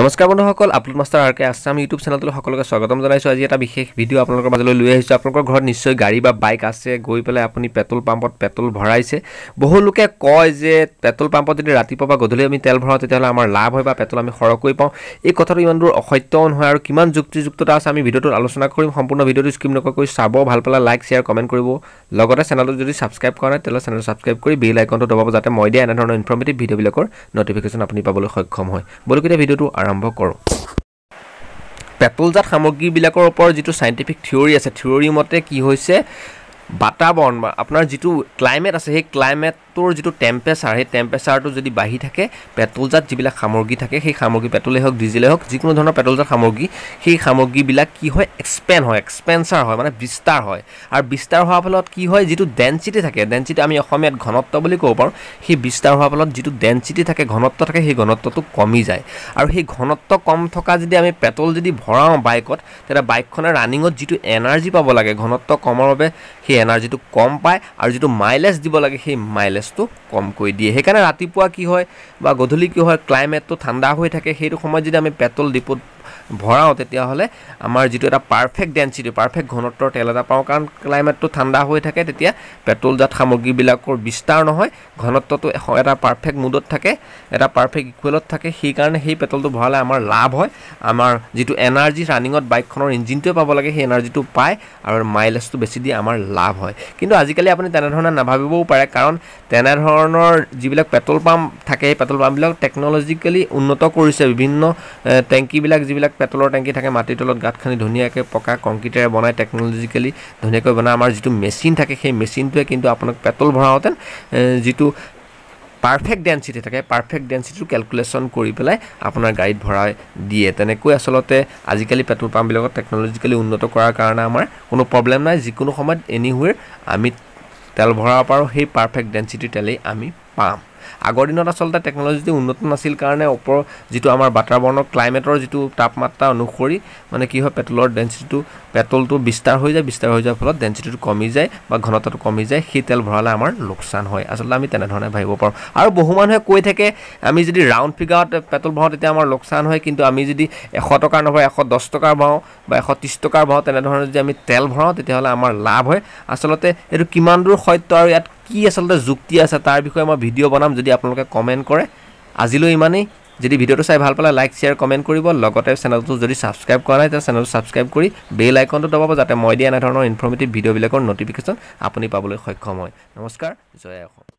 নমস্কাৰ বন্ধুসকল upload master R K Assam YouTube চেনেলটোলৈ সকলোকে স্বাগতম জনাইছোঁ আজি এটা বিশেষ ভিডিঅ' আপোনালোকৰ মাজলৈ লৈ আহিছোঁ আপোনালোকৰ ঘৰত নিশ্চয় গাড়ী বা বাইক আছে গৈ পেলাই আপুনি পেট্ৰল পাম্পত পেট্ৰল ভৰাইছে বহু লোকে কয় যে পেট্ৰল পাম্পত যদি ৰাতিপুৱা বা গধূলি আমি তেল ভৰাওঁ তেতিয়াহ'লে আমাৰ লাভ হয় বা পেট্ৰল আমি সৰহকৈ পাওঁ এই কথাটো ইমান দূৰ অসত্যও নহয় আৰু কিমান যুক্তিযুক্ততা আছে আমি ভিডিঅ'টোত আলোচনা কৰিম সম্পূৰ্ণ ভিডিঅ'টো স্ক্ৰীপ নকৰাকৈ চাব ভাল পালে লাইক শ্বেয়াৰ কমেণ্ট কৰিব লগতে চেনেলটো যদি ছাবস্ক্ৰাইব কৰা নাই তেতিয়াহ'লে চেনেলটো ছাবস্ক্ৰাইব কৰি বেল আইকনটো দবাব যাতে মই দিয়া এনেধৰণৰ ইনফৰ্মেটিভ ভিডিঅ'বিলাকৰ নটিফিকেশ্যন আপুনি পাবলৈ সক্ষম হয় বলকেতিয়া ভিডিঅ'টো আৰম্ভ কৰোঁ পেট্ৰলজাত সামগ্ৰীবিলাকৰ ওপৰত যিটো চাইণ্টিফিক থিয়ৰী আছে থিয়ৰী মতে কি হৈছে বাতাৱৰণ বা আপোনাৰ যিটো ক্লাইমেট আছে সেই ক্লাইমেট পেটৰ যিটো টেম্পেচাৰ সেই টেম্পেচাৰটো যদি বাঢ়ি থাকে পেট্ৰলজাত যিবিলাক সামগ্ৰী থাকে সেই সামগ্ৰী পেট্ৰলেই হওক ডিজেলেই হওক যিকোনো ধৰণৰ পেট্ৰলজাত সামগ্ৰী সেই সামগ্ৰীবিলাক কি হয় এক্সপেণ্ড হয় এক্সপেঞ্চাৰ হয় মানে বিস্তাৰ হয় আৰু বিস্তাৰ হোৱাৰ ফলত কি হয় যিটো ডেঞ্চিটি থাকে ডেঞ্চিটি আমি অসমীয়াত ঘনত্ব বুলি ক'ব পাৰোঁ সেই বিস্তাৰ হোৱাৰ ফলত যিটো ডেঞ্চিটি থাকে ঘনত্ব থাকে সেই ঘনত্বটো কমি যায় আৰু সেই ঘনত্ব কম থকা যদি আমি পেট্ৰল যদি ভৰাওঁ বাইকত তেতিয়া বাইকখনে ৰানিঙত যিটো এনাৰ্জি পাব লাগে ঘনত্ব কমৰ বাবে সেই এনাৰ্জিটো কম পায় আৰু যিটো মাইলেজ দিব লাগে সেই মাইলেজ কম কৰি দিয়ে সেইকাৰণে ৰাতিপুৱা কি হয় বা গধূলি কি হয় ক্লাইমেটটো ঠাণ্ডা হৈ থাকে সেইটো সময়ত যদি আমি পেট্ৰল ডিপুত ভৰাওঁ তেতিয়াহ'লে আমাৰ যিটো এটা পাৰফেক্ট ডেঞ্চিটি পাৰফেক্ট ঘনত্বৰ তেল এটা পাওঁ কাৰণ ক্লাইমেটটো ঠাণ্ডা হৈ থাকে তেতিয়া পেট্ৰলজাত সামগ্ৰীবিলাকৰ বিস্তাৰ নহয় ঘনত্বটো এশ এটা পাৰফেক্ট মুডত থাকে এটা পাৰফেক্ট ইকুৱেলত থাকে সেইকাৰণে সেই পেট্ৰলটো ভৰালে আমাৰ লাভ হয় আমাৰ যিটো এনাৰ্জি ৰানিঙত বাইকখনৰ ইঞ্জিনটোৱে পাব লাগে সেই এনাৰ্জিটো পায় আৰু মাইলেজটো বেছি দি আমাৰ লাভ হয় কিন্তু আজিকালি আপুনি তেনেধৰণে নাভাবিবও পাৰে কাৰণ তেনেধৰণৰ যিবিলাক পেট্ৰল পাম্প থাকে সেই পেট্ৰল পাম্পবিলাক টেকন'লজিকেলি উন্নত কৰিছে বিভিন্ন টেংকীবিলাক যিবিলাক যিবিলাক পেট্ৰলৰ টেংকী থাকে মাটিৰ তলত গাঁত খান্দি ধুনীয়াকৈ পকা কংক্ৰিটেৰে বনাই টেকনলজিকেলি ধুনীয়াকৈ বনাই আমাৰ যিটো মেচিন থাকে সেই মেচিনটোৱে কিন্তু আপোনাক পেট্ৰল ভৰাওঁতে যিটো পাৰফেক্ট ডেঞ্চিটি থাকে পাৰফেক্ট ডেঞ্চিটিটো কেলকুলেশ্যন কৰি পেলাই আপোনাৰ গাড়ীত ভৰাই দিয়ে তেনেকৈ আচলতে আজিকালি পেট্ৰল পাম্পবিলাকত টেকন'লজিকেলি উন্নত কৰাৰ কাৰণে আমাৰ কোনো প্ৰব্লেম নাই যিকোনো সময়ত এনিৱেৰ আমি তেল ভৰাব পাৰোঁ সেই পাৰফেক্ট ডেঞ্চিটিৰ তেলেই আমি পাম আগৰ দিনত আচলতে টেকন'লজিটো উন্নত নাছিল কাৰণে ওপৰ যিটো আমাৰ বাতাবৰণৰ ক্লাইমেটৰ যিটো তাপমাত্ৰা অনুসৰি মানে কি হয় পেট্ৰলৰ ডেঞ্চিটিটো পেট্ৰলটো বিস্তাৰ হৈ যায় বিস্তাৰ হৈ যোৱাৰ ফলত ডেঞ্চিটিটো কমি যায় বা ঘনতাটো কমি যায় সেই তেল ভৰালে আমাৰ লোকচান হয় আচলতে আমি তেনেধৰণে ভাবিব পাৰোঁ আৰু বহু মানুহে কৈ থাকে আমি যদি ৰাউণ্ড ফিগাৰত পেট্ৰল ভৰাওঁ তেতিয়া আমাৰ লোকচান হয় কিন্তু আমি যদি এশ টকাৰ নভৰাওঁ এশ দহ টকাৰ ভৰাওঁ বা এশ ত্ৰিছ টকাৰ ভৰাওঁ তেনেধৰণে যদি আমি তেল ভৰাওঁ তেতিয়াহ'লে আমাৰ লাভ হয় আচলতে এইটো কিমান দূৰ সত্য আৰু ইয়াত কি আচলতে যুক্তি আছে তাৰ বিষয়ে মই ভিডিঅ' বনাম যদি আপোনালোকে কমেণ্ট কৰে আজিলৈ ইমানেই যদি ভিডিঅ'টো চাই ভাল পালে লাইক শ্বেয়াৰ কমেণ্ট কৰিব লগতে চেনেলটো যদি ছাবস্ক্ৰাইব কৰা নাই তেতিয়া চেনেলটো ছাবস্ক্ৰাইব কৰি বেল আইকনটো দবাব যাতে মই দিয়া এনেধৰণৰ ইনফৰ্মেটিভ ভিডিঅ'বিলাকৰ ন'টিফিকেশ্যন আপুনি পাবলৈ সক্ষম হয় নমস্কাৰ জয় অসম